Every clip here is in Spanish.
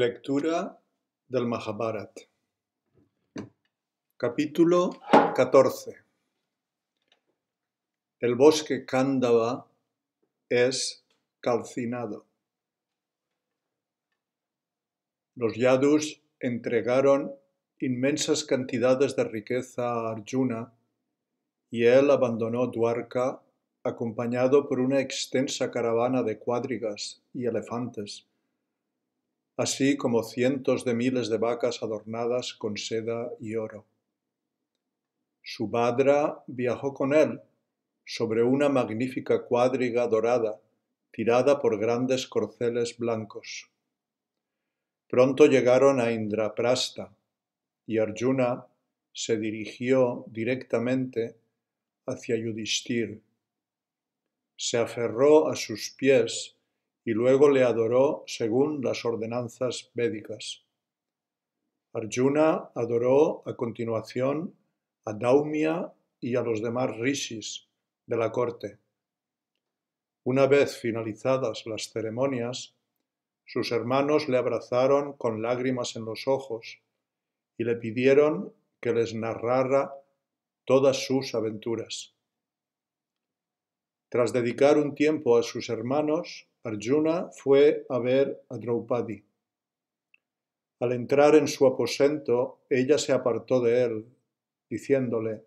Lectura del Mahabharat. Capítulo 14. El bosque Kandava es calcinado. Los Yadus entregaron inmensas cantidades de riqueza a Arjuna y él abandonó Dwarka acompañado por una extensa caravana de cuadrigas y elefantes así como cientos de miles de vacas adornadas con seda y oro. Su badra viajó con él sobre una magnífica cuadriga dorada, tirada por grandes corceles blancos. Pronto llegaron a Indraprasta, y Arjuna se dirigió directamente hacia Yudhishthir. Se aferró a sus pies y luego le adoró según las ordenanzas védicas. Arjuna adoró a continuación a Daumia y a los demás rishis de la corte. Una vez finalizadas las ceremonias, sus hermanos le abrazaron con lágrimas en los ojos y le pidieron que les narrara todas sus aventuras. Tras dedicar un tiempo a sus hermanos, Arjuna fue a ver a Draupadi. Al entrar en su aposento, ella se apartó de él, diciéndole,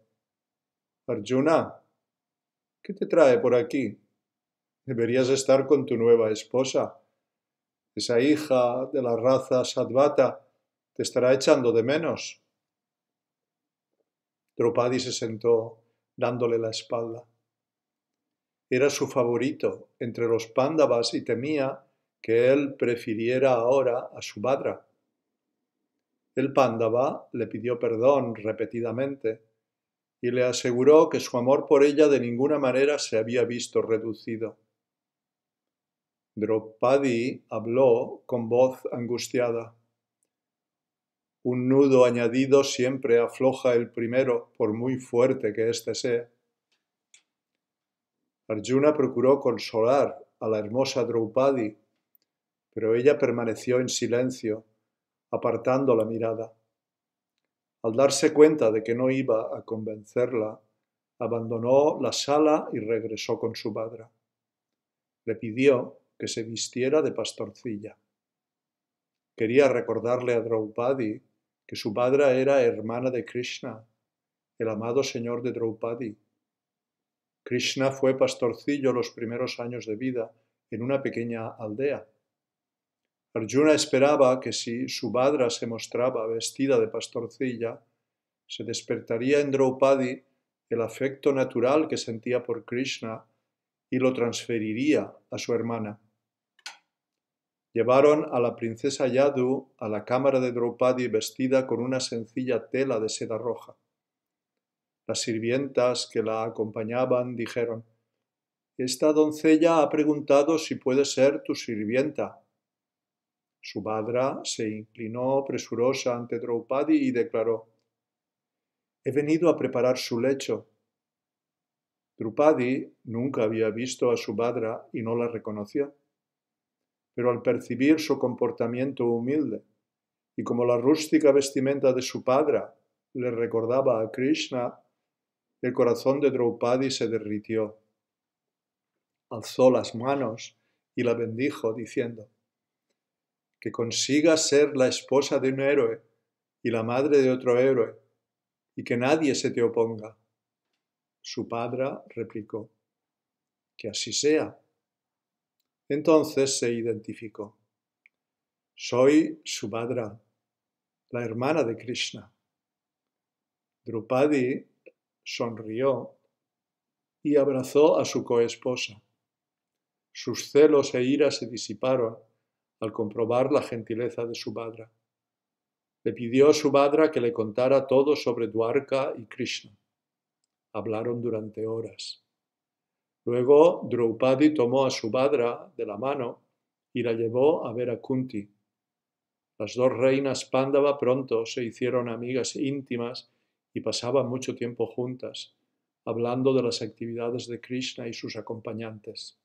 Arjuna, ¿qué te trae por aquí? Deberías estar con tu nueva esposa. Esa hija de la raza Sadvata te estará echando de menos. Draupadi se sentó dándole la espalda era su favorito entre los pándavas y temía que él prefiriera ahora a su madra. El pándava le pidió perdón repetidamente y le aseguró que su amor por ella de ninguna manera se había visto reducido. Draupadi habló con voz angustiada. Un nudo añadido siempre afloja el primero, por muy fuerte que éste sea. Arjuna procuró consolar a la hermosa Draupadi, pero ella permaneció en silencio, apartando la mirada. Al darse cuenta de que no iba a convencerla, abandonó la sala y regresó con su madre. Le pidió que se vistiera de pastorcilla. Quería recordarle a Draupadi que su madre era hermana de Krishna, el amado señor de Draupadi, Krishna fue pastorcillo los primeros años de vida en una pequeña aldea. Arjuna esperaba que si su madra se mostraba vestida de pastorcilla, se despertaría en Draupadi el afecto natural que sentía por Krishna y lo transferiría a su hermana. Llevaron a la princesa Yadu a la cámara de Draupadi vestida con una sencilla tela de seda roja. Las sirvientas que la acompañaban dijeron, Esta doncella ha preguntado si puede ser tu sirvienta. Su madra se inclinó presurosa ante Draupadi y declaró, He venido a preparar su lecho. Draupadi nunca había visto a su madre y no la reconoció. Pero al percibir su comportamiento humilde y como la rústica vestimenta de su padre le recordaba a Krishna, el corazón de Draupadi se derritió. Alzó las manos y la bendijo, diciendo, Que consiga ser la esposa de un héroe y la madre de otro héroe, y que nadie se te oponga. Su padre replicó, Que así sea. Entonces se identificó. Soy su madre, la hermana de Krishna. Drupadi sonrió y abrazó a su coesposa. Sus celos e ira se disiparon al comprobar la gentileza de su madra. Le pidió a su madra que le contara todo sobre Dwarka y Krishna. Hablaron durante horas. Luego Draupadi tomó a su madra de la mano y la llevó a ver a Kunti. Las dos reinas Pándava pronto se hicieron amigas íntimas y pasaban mucho tiempo juntas, hablando de las actividades de Krishna y sus acompañantes.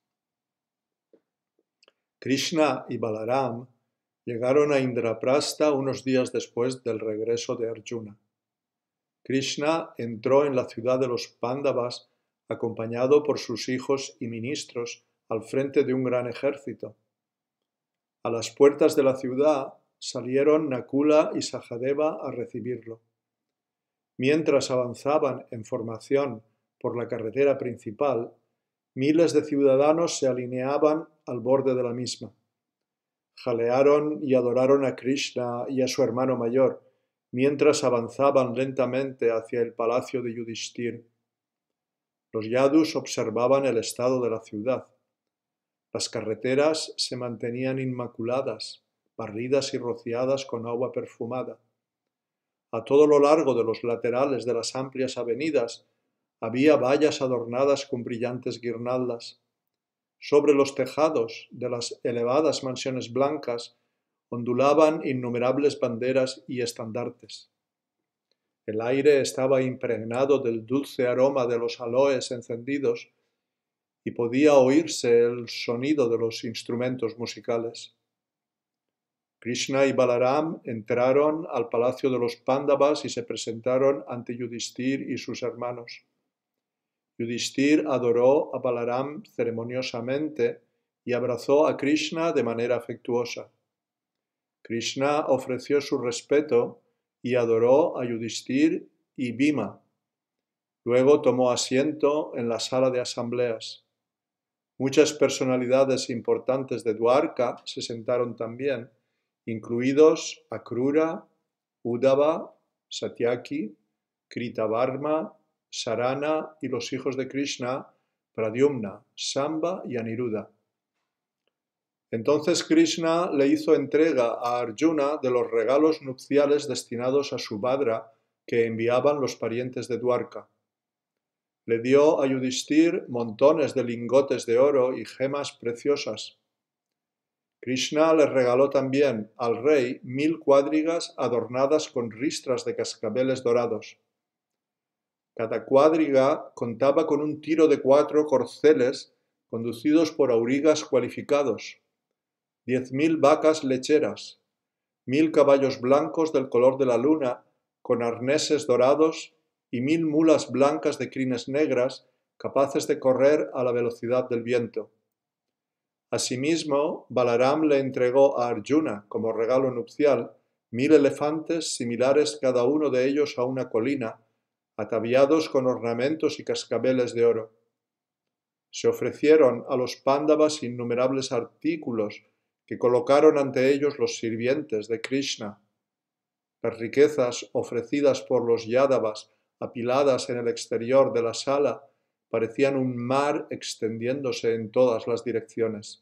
Krishna y Balaram llegaron a Indraprasta unos días después del regreso de Arjuna. Krishna entró en la ciudad de los Pándavas acompañado por sus hijos y ministros al frente de un gran ejército. A las puertas de la ciudad salieron Nakula y Sahadeva a recibirlo. Mientras avanzaban en formación por la carretera principal, miles de ciudadanos se alineaban al borde de la misma. Jalearon y adoraron a Krishna y a su hermano mayor, mientras avanzaban lentamente hacia el palacio de Yudhishthir. Los yadus observaban el estado de la ciudad. Las carreteras se mantenían inmaculadas, barridas y rociadas con agua perfumada. A todo lo largo de los laterales de las amplias avenidas había vallas adornadas con brillantes guirnaldas. Sobre los tejados de las elevadas mansiones blancas ondulaban innumerables banderas y estandartes. El aire estaba impregnado del dulce aroma de los aloes encendidos y podía oírse el sonido de los instrumentos musicales. Krishna y Balaram entraron al palacio de los Pándavas y se presentaron ante Yudhisthir y sus hermanos. Yudhisthir adoró a Balaram ceremoniosamente y abrazó a Krishna de manera afectuosa. Krishna ofreció su respeto y adoró a Yudhisthir y Bhima. Luego tomó asiento en la sala de asambleas. Muchas personalidades importantes de Dwarka se sentaron también incluidos Akrura, Udava, Satyaki, Kritavarma, Sarana y los hijos de Krishna, Pradyumna, Samba y Aniruda. Entonces Krishna le hizo entrega a Arjuna de los regalos nupciales destinados a su Subhadra que enviaban los parientes de Dwarka. Le dio a Yudhisthir montones de lingotes de oro y gemas preciosas, Krishna le regaló también al rey mil cuadrigas adornadas con ristras de cascabeles dorados. Cada cuadriga contaba con un tiro de cuatro corceles conducidos por aurigas cualificados, diez mil vacas lecheras, mil caballos blancos del color de la luna con arneses dorados y mil mulas blancas de crines negras capaces de correr a la velocidad del viento. Asimismo, Balaram le entregó a Arjuna como regalo nupcial mil elefantes similares cada uno de ellos a una colina, ataviados con ornamentos y cascabeles de oro. Se ofrecieron a los pándavas innumerables artículos que colocaron ante ellos los sirvientes de Krishna. Las riquezas ofrecidas por los yadavas, apiladas en el exterior de la sala, parecían un mar extendiéndose en todas las direcciones.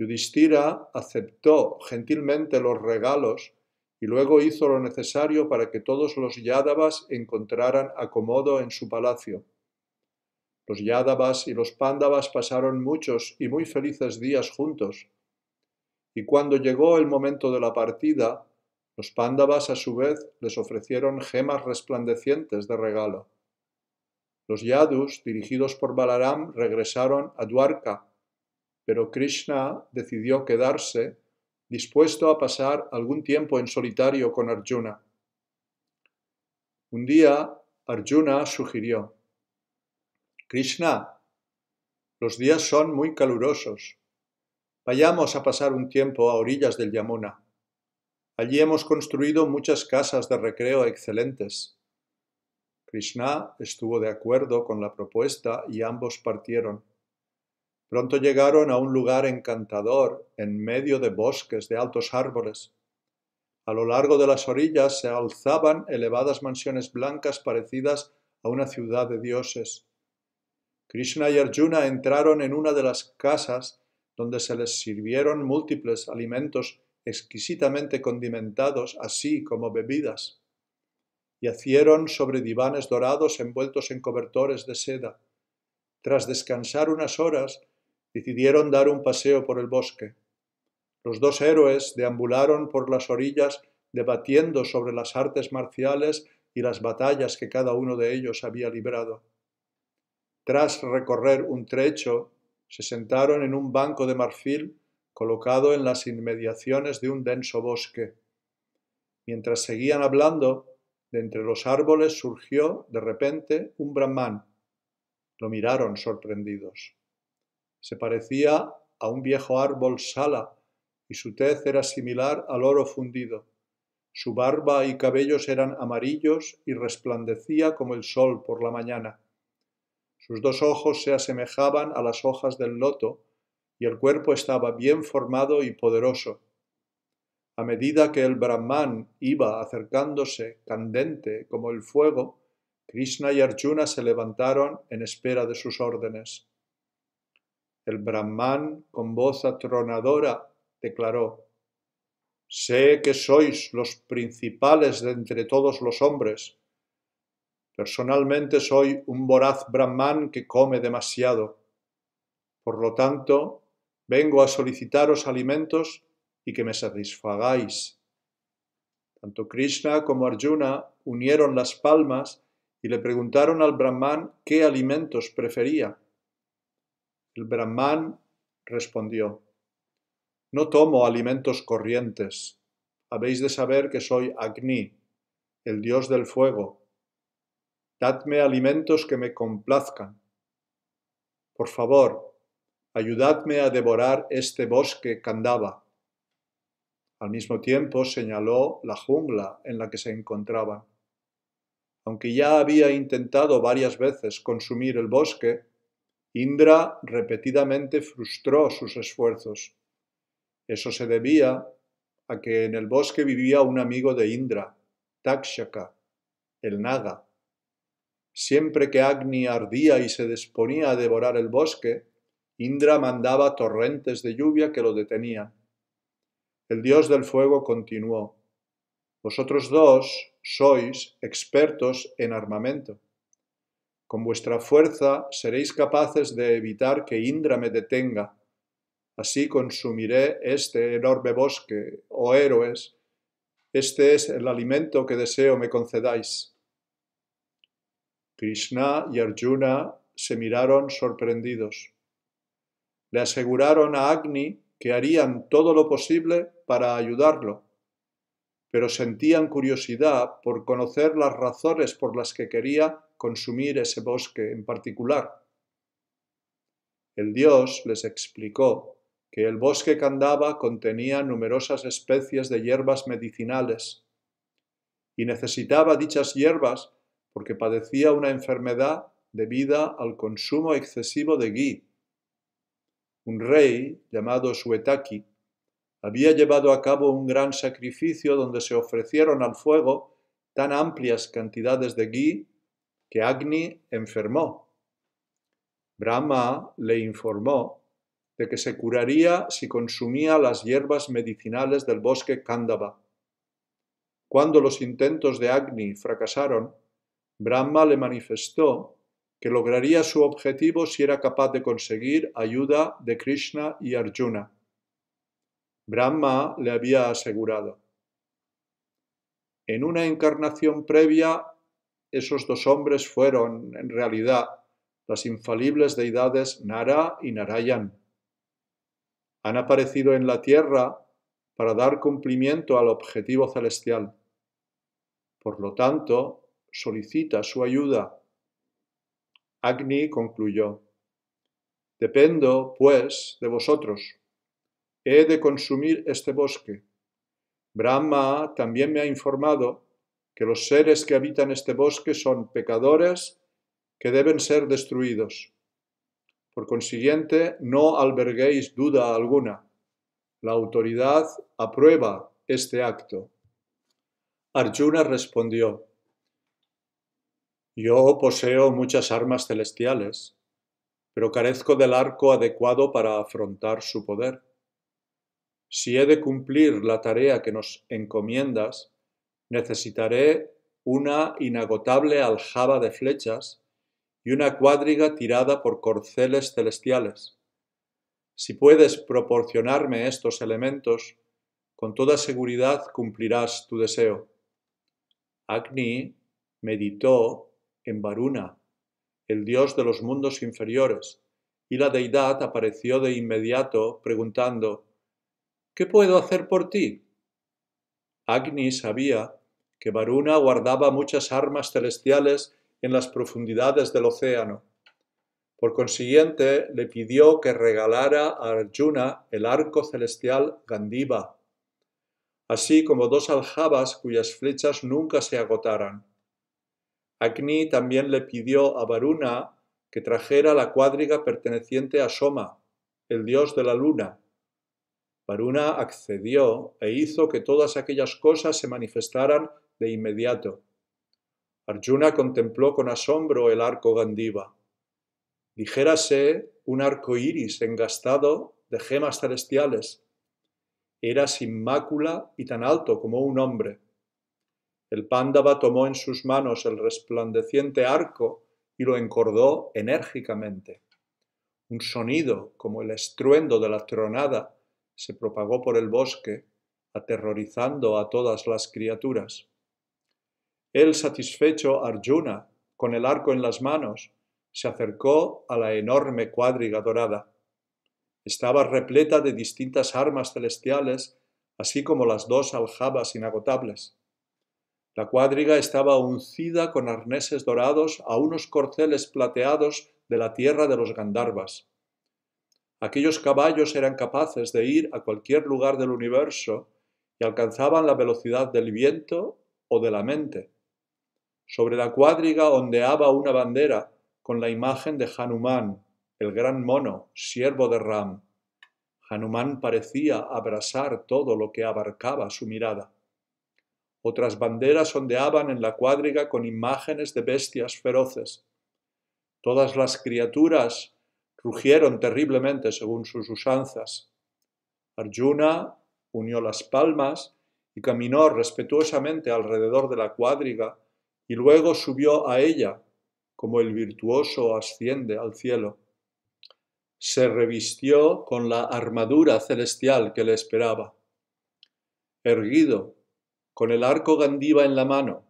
Yudistira aceptó gentilmente los regalos y luego hizo lo necesario para que todos los yádavas encontraran acomodo en su palacio. Los yádavas y los pándavas pasaron muchos y muy felices días juntos. Y cuando llegó el momento de la partida, los pándavas a su vez les ofrecieron gemas resplandecientes de regalo. Los yadus, dirigidos por Balaram, regresaron a Dwarka pero Krishna decidió quedarse, dispuesto a pasar algún tiempo en solitario con Arjuna. Un día Arjuna sugirió, Krishna, los días son muy calurosos. Vayamos a pasar un tiempo a orillas del Yamuna. Allí hemos construido muchas casas de recreo excelentes. Krishna estuvo de acuerdo con la propuesta y ambos partieron. Pronto llegaron a un lugar encantador, en medio de bosques de altos árboles. A lo largo de las orillas se alzaban elevadas mansiones blancas parecidas a una ciudad de dioses. Krishna y Arjuna entraron en una de las casas donde se les sirvieron múltiples alimentos exquisitamente condimentados, así como bebidas. Yacieron sobre divanes dorados envueltos en cobertores de seda. Tras descansar unas horas, decidieron dar un paseo por el bosque. Los dos héroes deambularon por las orillas debatiendo sobre las artes marciales y las batallas que cada uno de ellos había librado. Tras recorrer un trecho, se sentaron en un banco de marfil colocado en las inmediaciones de un denso bosque. Mientras seguían hablando, de entre los árboles surgió de repente un brahmán. Lo miraron sorprendidos. Se parecía a un viejo árbol sala y su tez era similar al oro fundido. Su barba y cabellos eran amarillos y resplandecía como el sol por la mañana. Sus dos ojos se asemejaban a las hojas del loto y el cuerpo estaba bien formado y poderoso. A medida que el Brahman iba acercándose candente como el fuego, Krishna y Arjuna se levantaron en espera de sus órdenes. El brahman con voz atronadora declaró, Sé que sois los principales de entre todos los hombres. Personalmente soy un voraz brahman que come demasiado. Por lo tanto, vengo a solicitaros alimentos y que me satisfagáis. Tanto Krishna como Arjuna unieron las palmas y le preguntaron al brahman qué alimentos prefería. El Brahman respondió, No tomo alimentos corrientes. Habéis de saber que soy Agni, el dios del fuego. Dadme alimentos que me complazcan. Por favor, ayudadme a devorar este bosque candaba. Al mismo tiempo señaló la jungla en la que se encontraban. Aunque ya había intentado varias veces consumir el bosque, Indra repetidamente frustró sus esfuerzos. Eso se debía a que en el bosque vivía un amigo de Indra, Takshaka, el Naga. Siempre que Agni ardía y se disponía a devorar el bosque, Indra mandaba torrentes de lluvia que lo detenían. El dios del fuego continuó, Vosotros dos sois expertos en armamento con vuestra fuerza seréis capaces de evitar que Indra me detenga. Así consumiré este enorme bosque, oh héroes, este es el alimento que deseo me concedáis. Krishna y Arjuna se miraron sorprendidos. Le aseguraron a Agni que harían todo lo posible para ayudarlo pero sentían curiosidad por conocer las razones por las que quería consumir ese bosque en particular. El dios les explicó que el bosque que andaba contenía numerosas especies de hierbas medicinales y necesitaba dichas hierbas porque padecía una enfermedad debida al consumo excesivo de gui. Un rey llamado Suetaki había llevado a cabo un gran sacrificio donde se ofrecieron al fuego tan amplias cantidades de ghee que Agni enfermó. Brahma le informó de que se curaría si consumía las hierbas medicinales del bosque Kandava. Cuando los intentos de Agni fracasaron, Brahma le manifestó que lograría su objetivo si era capaz de conseguir ayuda de Krishna y Arjuna. Brahma le había asegurado. En una encarnación previa, esos dos hombres fueron, en realidad, las infalibles deidades Nara y Narayan. Han aparecido en la tierra para dar cumplimiento al objetivo celestial. Por lo tanto, solicita su ayuda. Agni concluyó, Dependo, pues, de vosotros he de consumir este bosque. Brahma también me ha informado que los seres que habitan este bosque son pecadores que deben ser destruidos. Por consiguiente, no alberguéis duda alguna. La autoridad aprueba este acto. Arjuna respondió, Yo poseo muchas armas celestiales, pero carezco del arco adecuado para afrontar su poder. Si he de cumplir la tarea que nos encomiendas, necesitaré una inagotable aljaba de flechas y una cuadriga tirada por corceles celestiales. Si puedes proporcionarme estos elementos, con toda seguridad cumplirás tu deseo. Agni meditó en Varuna, el dios de los mundos inferiores, y la deidad apareció de inmediato preguntando, ¿Qué puedo hacer por ti? Agni sabía que Varuna guardaba muchas armas celestiales en las profundidades del océano. Por consiguiente, le pidió que regalara a Arjuna el arco celestial Gandiva, así como dos aljabas cuyas flechas nunca se agotaran. Agni también le pidió a Varuna que trajera la cuadriga perteneciente a Soma, el dios de la luna, Varuna accedió e hizo que todas aquellas cosas se manifestaran de inmediato. Arjuna contempló con asombro el arco Gandiva. Dijérase un arco iris engastado de gemas celestiales. Era sin mácula y tan alto como un hombre. El pándava tomó en sus manos el resplandeciente arco y lo encordó enérgicamente. Un sonido como el estruendo de la tronada se propagó por el bosque, aterrorizando a todas las criaturas. El satisfecho, Arjuna, con el arco en las manos, se acercó a la enorme cuadriga dorada. Estaba repleta de distintas armas celestiales, así como las dos aljabas inagotables. La cuadriga estaba uncida con arneses dorados a unos corceles plateados de la tierra de los Gandharvas. Aquellos caballos eran capaces de ir a cualquier lugar del universo y alcanzaban la velocidad del viento o de la mente. Sobre la cuadriga ondeaba una bandera con la imagen de Hanuman, el gran mono, siervo de Ram. Hanuman parecía abrasar todo lo que abarcaba su mirada. Otras banderas ondeaban en la cuadriga con imágenes de bestias feroces. Todas las criaturas rugieron terriblemente según sus usanzas. Arjuna unió las palmas y caminó respetuosamente alrededor de la cuadriga y luego subió a ella, como el virtuoso asciende al cielo. Se revistió con la armadura celestial que le esperaba. Erguido, con el arco gandiva en la mano,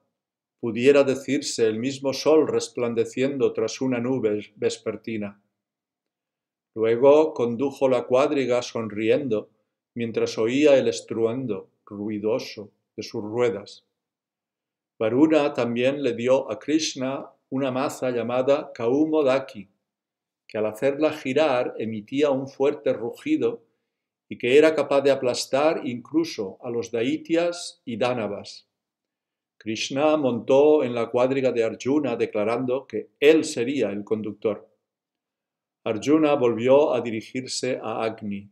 pudiera decirse el mismo sol resplandeciendo tras una nube vespertina. Luego condujo la cuadriga sonriendo mientras oía el estruendo ruidoso de sus ruedas. Varuna también le dio a Krishna una maza llamada Kaumodaki, que al hacerla girar emitía un fuerte rugido y que era capaz de aplastar incluso a los daityas y Dánavas. Krishna montó en la cuadriga de Arjuna declarando que él sería el conductor. Arjuna volvió a dirigirse a Agni.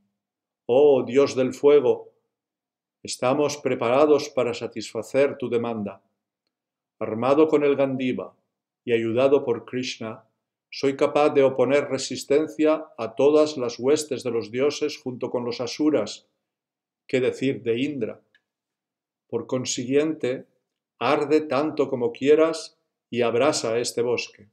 Oh Dios del fuego, estamos preparados para satisfacer tu demanda. Armado con el Gandiva y ayudado por Krishna, soy capaz de oponer resistencia a todas las huestes de los dioses junto con los asuras, qué decir de Indra. Por consiguiente, arde tanto como quieras y abrasa este bosque.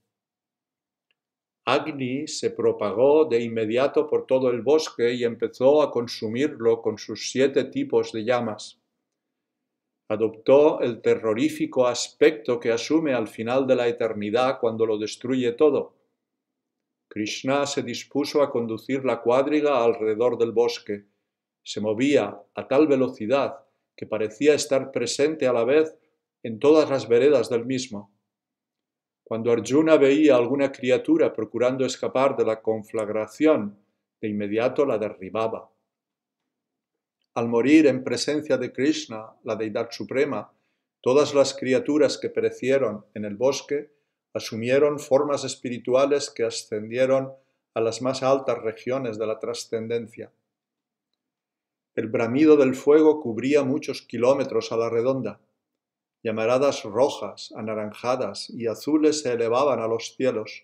Agni se propagó de inmediato por todo el bosque y empezó a consumirlo con sus siete tipos de llamas. Adoptó el terrorífico aspecto que asume al final de la eternidad cuando lo destruye todo. Krishna se dispuso a conducir la cuadriga alrededor del bosque. Se movía a tal velocidad que parecía estar presente a la vez en todas las veredas del mismo. Cuando Arjuna veía alguna criatura procurando escapar de la conflagración, de inmediato la derribaba. Al morir en presencia de Krishna, la deidad suprema, todas las criaturas que perecieron en el bosque asumieron formas espirituales que ascendieron a las más altas regiones de la trascendencia. El bramido del fuego cubría muchos kilómetros a la redonda llamaradas rojas, anaranjadas y azules se elevaban a los cielos.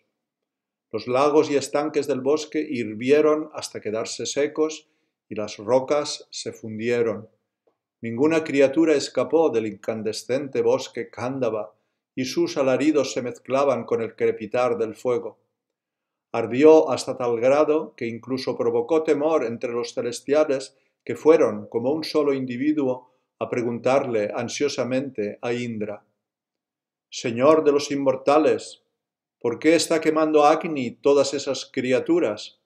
Los lagos y estanques del bosque hirvieron hasta quedarse secos y las rocas se fundieron. Ninguna criatura escapó del incandescente bosque cándaba y sus alaridos se mezclaban con el crepitar del fuego. Ardió hasta tal grado que incluso provocó temor entre los celestiales que fueron, como un solo individuo, a preguntarle ansiosamente a Indra, Señor de los inmortales, ¿por qué está quemando Agni todas esas criaturas?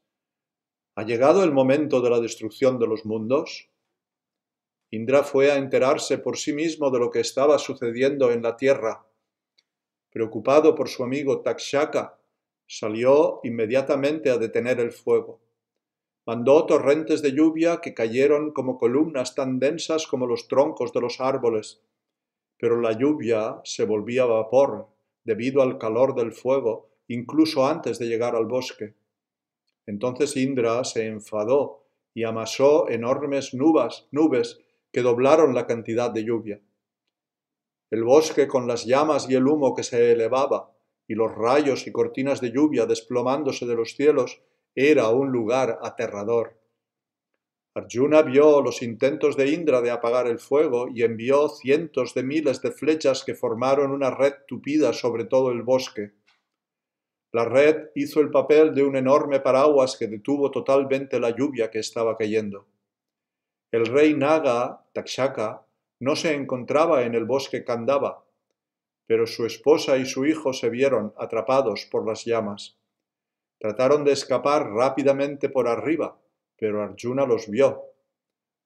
¿Ha llegado el momento de la destrucción de los mundos? Indra fue a enterarse por sí mismo de lo que estaba sucediendo en la tierra. Preocupado por su amigo Takshaka, salió inmediatamente a detener el fuego mandó torrentes de lluvia que cayeron como columnas tan densas como los troncos de los árboles. Pero la lluvia se volvía vapor debido al calor del fuego, incluso antes de llegar al bosque. Entonces Indra se enfadó y amasó enormes nubes, nubes que doblaron la cantidad de lluvia. El bosque con las llamas y el humo que se elevaba, y los rayos y cortinas de lluvia desplomándose de los cielos, era un lugar aterrador. Arjuna vio los intentos de Indra de apagar el fuego y envió cientos de miles de flechas que formaron una red tupida sobre todo el bosque. La red hizo el papel de un enorme paraguas que detuvo totalmente la lluvia que estaba cayendo. El rey Naga, Takshaka, no se encontraba en el bosque Kandava, pero su esposa y su hijo se vieron atrapados por las llamas. Trataron de escapar rápidamente por arriba, pero Arjuna los vio.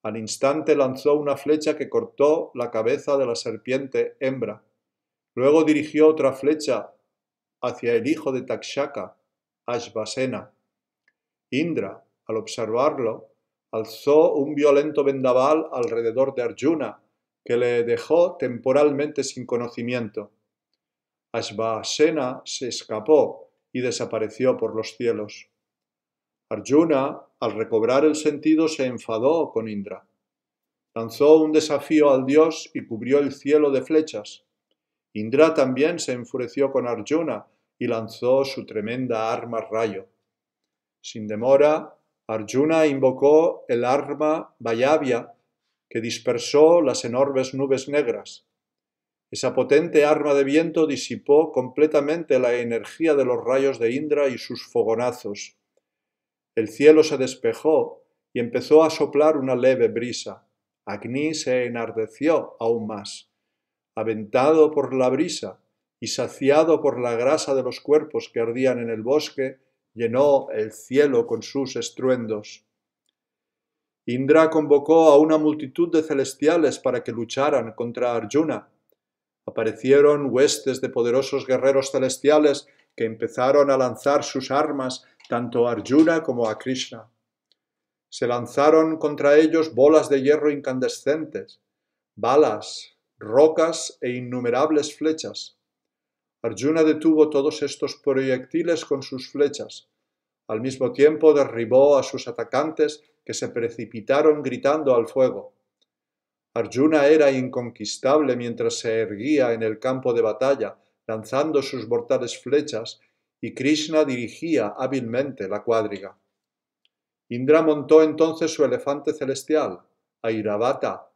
Al instante lanzó una flecha que cortó la cabeza de la serpiente hembra. Luego dirigió otra flecha hacia el hijo de Takshaka, Ashvasena. Indra, al observarlo, alzó un violento vendaval alrededor de Arjuna, que le dejó temporalmente sin conocimiento. Ashvasena se escapó y desapareció por los cielos. Arjuna, al recobrar el sentido, se enfadó con Indra. Lanzó un desafío al dios y cubrió el cielo de flechas. Indra también se enfureció con Arjuna y lanzó su tremenda arma rayo. Sin demora, Arjuna invocó el arma Vayavya, que dispersó las enormes nubes negras, esa potente arma de viento disipó completamente la energía de los rayos de Indra y sus fogonazos. El cielo se despejó y empezó a soplar una leve brisa. Agni se enardeció aún más. Aventado por la brisa y saciado por la grasa de los cuerpos que ardían en el bosque, llenó el cielo con sus estruendos. Indra convocó a una multitud de celestiales para que lucharan contra Arjuna aparecieron huestes de poderosos guerreros celestiales que empezaron a lanzar sus armas tanto a Arjuna como a Krishna. Se lanzaron contra ellos bolas de hierro incandescentes, balas, rocas e innumerables flechas. Arjuna detuvo todos estos proyectiles con sus flechas. Al mismo tiempo derribó a sus atacantes que se precipitaron gritando al fuego. Arjuna era inconquistable mientras se erguía en el campo de batalla, lanzando sus mortales flechas, y Krishna dirigía hábilmente la cuadriga. Indra montó entonces su elefante celestial, Airavata,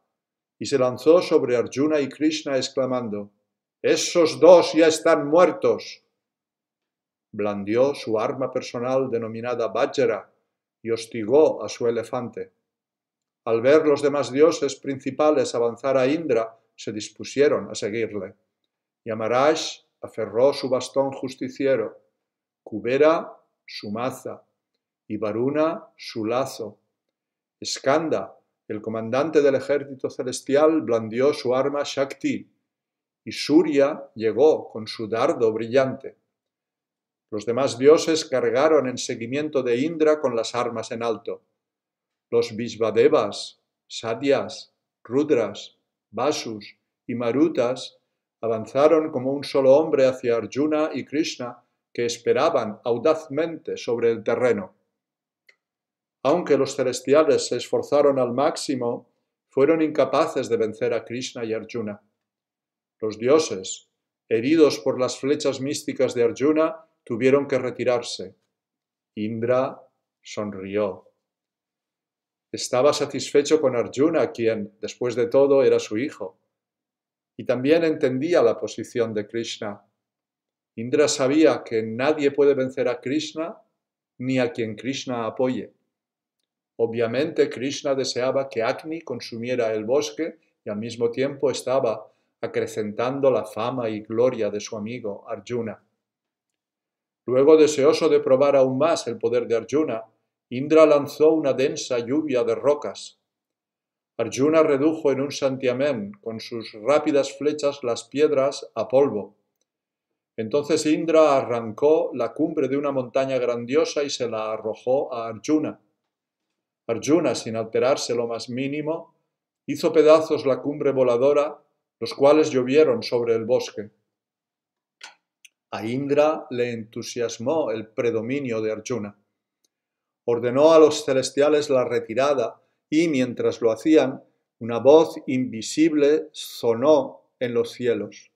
y se lanzó sobre Arjuna y Krishna exclamando, Esos dos ya están muertos. Blandió su arma personal denominada Vajra y hostigó a su elefante. Al ver los demás dioses principales avanzar a Indra, se dispusieron a seguirle. Yamaraj aferró su bastón justiciero, Kubera su maza y Varuna su lazo. Skanda, el comandante del ejército celestial, blandió su arma Shakti y Surya llegó con su dardo brillante. Los demás dioses cargaron en seguimiento de Indra con las armas en alto los Vishvadevas, Satyas, Rudras, Vasus y Marutas avanzaron como un solo hombre hacia Arjuna y Krishna, que esperaban audazmente sobre el terreno. Aunque los celestiales se esforzaron al máximo, fueron incapaces de vencer a Krishna y Arjuna. Los dioses, heridos por las flechas místicas de Arjuna, tuvieron que retirarse. Indra sonrió estaba satisfecho con Arjuna, quien, después de todo, era su hijo. Y también entendía la posición de Krishna. Indra sabía que nadie puede vencer a Krishna ni a quien Krishna apoye. Obviamente Krishna deseaba que Agni consumiera el bosque y al mismo tiempo estaba acrecentando la fama y gloria de su amigo Arjuna. Luego, deseoso de probar aún más el poder de Arjuna, Indra lanzó una densa lluvia de rocas. Arjuna redujo en un santiamén con sus rápidas flechas las piedras a polvo. Entonces Indra arrancó la cumbre de una montaña grandiosa y se la arrojó a Arjuna. Arjuna, sin alterarse lo más mínimo, hizo pedazos la cumbre voladora, los cuales llovieron sobre el bosque. A Indra le entusiasmó el predominio de Arjuna ordenó a los celestiales la retirada y mientras lo hacían, una voz invisible sonó en los cielos.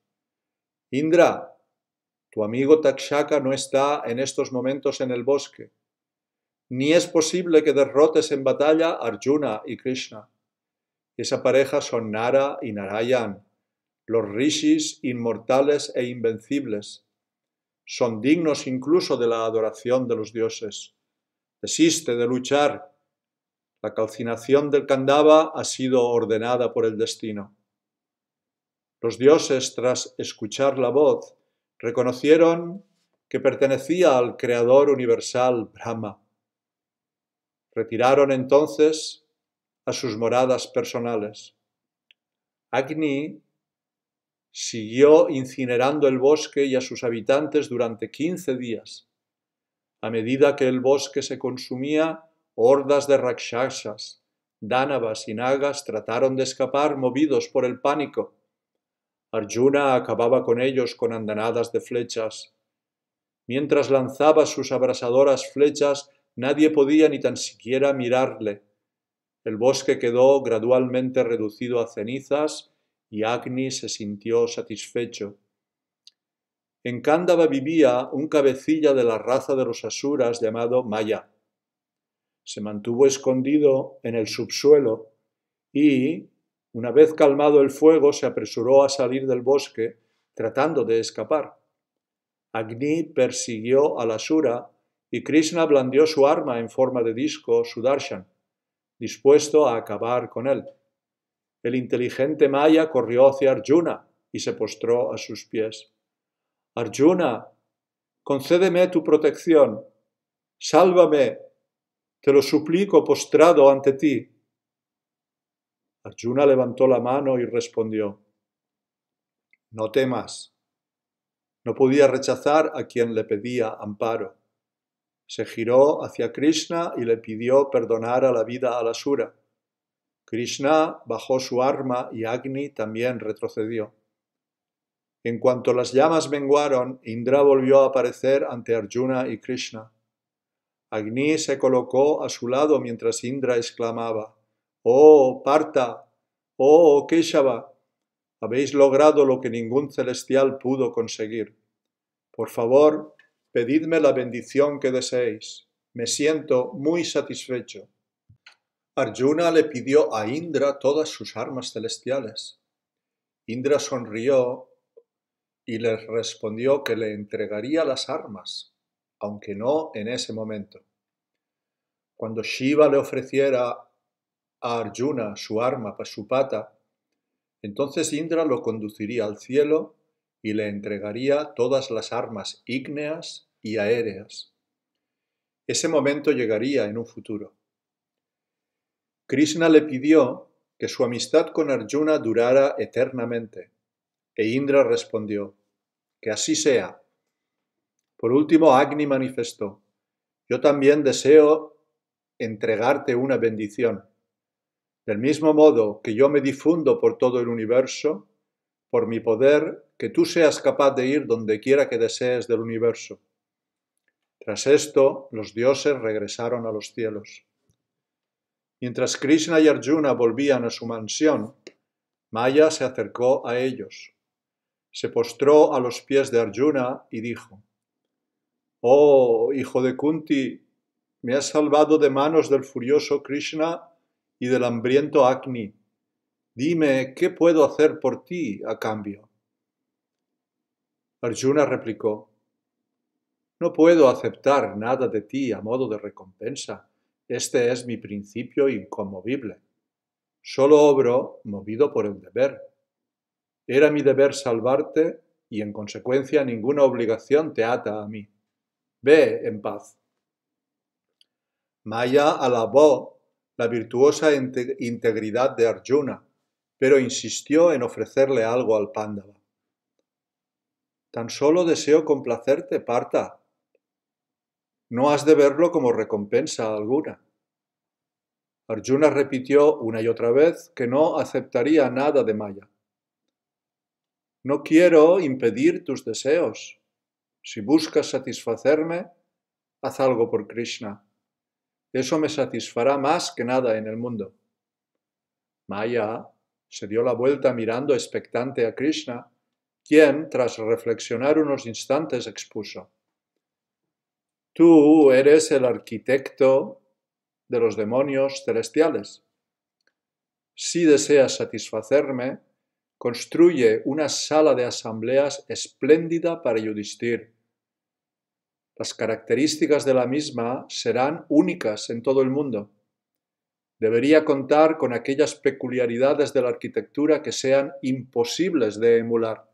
Indra, tu amigo Takshaka no está en estos momentos en el bosque. Ni es posible que derrotes en batalla Arjuna y Krishna. Esa pareja son Nara y Narayan, los rishis inmortales e invencibles. Son dignos incluso de la adoración de los dioses desiste de luchar. La calcinación del candaba ha sido ordenada por el destino. Los dioses, tras escuchar la voz, reconocieron que pertenecía al Creador Universal Brahma. Retiraron entonces a sus moradas personales. Agni siguió incinerando el bosque y a sus habitantes durante 15 días. A medida que el bosque se consumía, hordas de rakshasas, dánavas y nagas trataron de escapar movidos por el pánico. Arjuna acababa con ellos con andanadas de flechas. Mientras lanzaba sus abrasadoras flechas, nadie podía ni tan siquiera mirarle. El bosque quedó gradualmente reducido a cenizas y Agni se sintió satisfecho. En Cándava vivía un cabecilla de la raza de los asuras llamado Maya. Se mantuvo escondido en el subsuelo y, una vez calmado el fuego, se apresuró a salir del bosque tratando de escapar. Agni persiguió al asura y Krishna blandió su arma en forma de disco, Sudarshan, dispuesto a acabar con él. El inteligente Maya corrió hacia Arjuna y se postró a sus pies. Arjuna, concédeme tu protección, sálvame, te lo suplico postrado ante ti. Arjuna levantó la mano y respondió, no temas. No podía rechazar a quien le pedía amparo. Se giró hacia Krishna y le pidió perdonar a la vida a la Krishna bajó su arma y Agni también retrocedió. En cuanto las llamas menguaron, Indra volvió a aparecer ante Arjuna y Krishna. Agni se colocó a su lado mientras Indra exclamaba, Oh, Parta, oh, Keshava, habéis logrado lo que ningún celestial pudo conseguir. Por favor, pedidme la bendición que deseéis. Me siento muy satisfecho. Arjuna le pidió a Indra todas sus armas celestiales. Indra sonrió y les respondió que le entregaría las armas, aunque no en ese momento. Cuando Shiva le ofreciera a Arjuna su arma, para su pata, entonces Indra lo conduciría al cielo y le entregaría todas las armas ígneas y aéreas. Ese momento llegaría en un futuro. Krishna le pidió que su amistad con Arjuna durara eternamente, e Indra respondió, que así sea. Por último, Agni manifestó, yo también deseo entregarte una bendición. Del mismo modo que yo me difundo por todo el universo, por mi poder, que tú seas capaz de ir donde quiera que desees del universo. Tras esto, los dioses regresaron a los cielos. Mientras Krishna y Arjuna volvían a su mansión, Maya se acercó a ellos se postró a los pies de Arjuna y dijo, Oh, hijo de Kunti, me has salvado de manos del furioso Krishna y del hambriento Agni. Dime, ¿qué puedo hacer por ti a cambio? Arjuna replicó, No puedo aceptar nada de ti a modo de recompensa. Este es mi principio inconmovible. Solo obro movido por el deber era mi deber salvarte y en consecuencia ninguna obligación te ata a mí. Ve en paz. Maya alabó la virtuosa integridad de Arjuna, pero insistió en ofrecerle algo al Pándava. Tan solo deseo complacerte, Parta. No has de verlo como recompensa alguna. Arjuna repitió una y otra vez que no aceptaría nada de Maya. No quiero impedir tus deseos. Si buscas satisfacerme, haz algo por Krishna. Eso me satisfará más que nada en el mundo. Maya se dio la vuelta mirando expectante a Krishna, quien, tras reflexionar unos instantes, expuso. Tú eres el arquitecto de los demonios celestiales. Si deseas satisfacerme, construye una sala de asambleas espléndida para yudhistir Las características de la misma serán únicas en todo el mundo. Debería contar con aquellas peculiaridades de la arquitectura que sean imposibles de emular.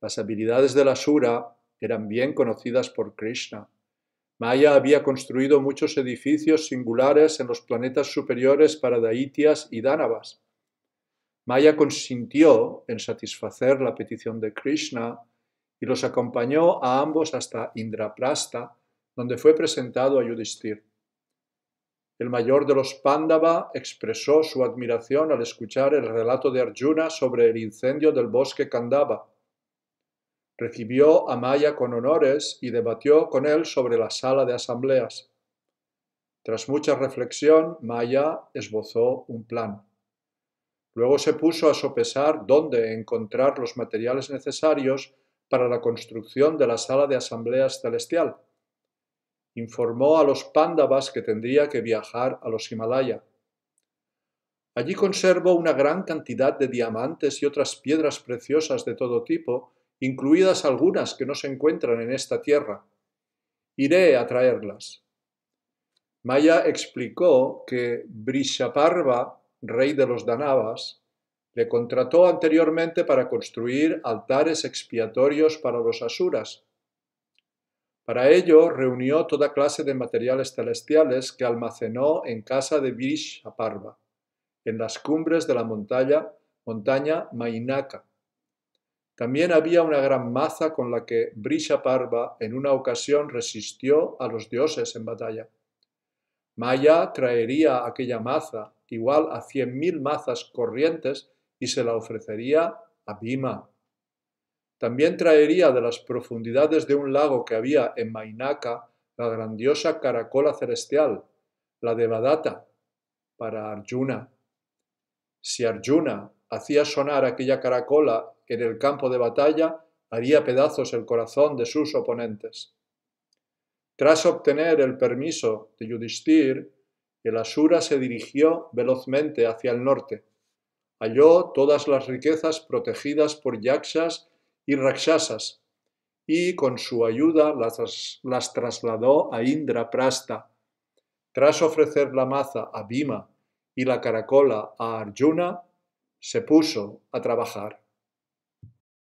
Las habilidades de la Sura eran bien conocidas por Krishna. Maya había construido muchos edificios singulares en los planetas superiores para Daitias y Dánavas. Maya consintió en satisfacer la petición de Krishna y los acompañó a ambos hasta Indraprasta, donde fue presentado a Yudhishthir. El mayor de los Pandava expresó su admiración al escuchar el relato de Arjuna sobre el incendio del bosque Kandava. Recibió a Maya con honores y debatió con él sobre la sala de asambleas. Tras mucha reflexión, Maya esbozó un plan. Luego se puso a sopesar dónde encontrar los materiales necesarios para la construcción de la sala de asambleas celestial. Informó a los pándavas que tendría que viajar a los Himalaya. Allí conservo una gran cantidad de diamantes y otras piedras preciosas de todo tipo, incluidas algunas que no se encuentran en esta tierra. Iré a traerlas. Maya explicó que Brishaparva rey de los Danavas, le contrató anteriormente para construir altares expiatorios para los asuras. Para ello reunió toda clase de materiales celestiales que almacenó en casa de parva en las cumbres de la montaña, montaña Mainaka. También había una gran maza con la que Brishaparva en una ocasión resistió a los dioses en batalla. Maya traería aquella maza igual a cien mil mazas corrientes y se la ofrecería a Bhima. También traería de las profundidades de un lago que había en Mainaka la grandiosa caracola celestial, la Devadatta, para Arjuna. Si Arjuna hacía sonar aquella caracola en el campo de batalla, haría pedazos el corazón de sus oponentes. Tras obtener el permiso de Yudhishthir, el Asura se dirigió velozmente hacia el norte. Halló todas las riquezas protegidas por yakshas y rakshasas, y con su ayuda las, trasladó a Indraprasta. Tras ofrecer la maza a Bhima y la caracola a Arjuna, se puso a trabajar.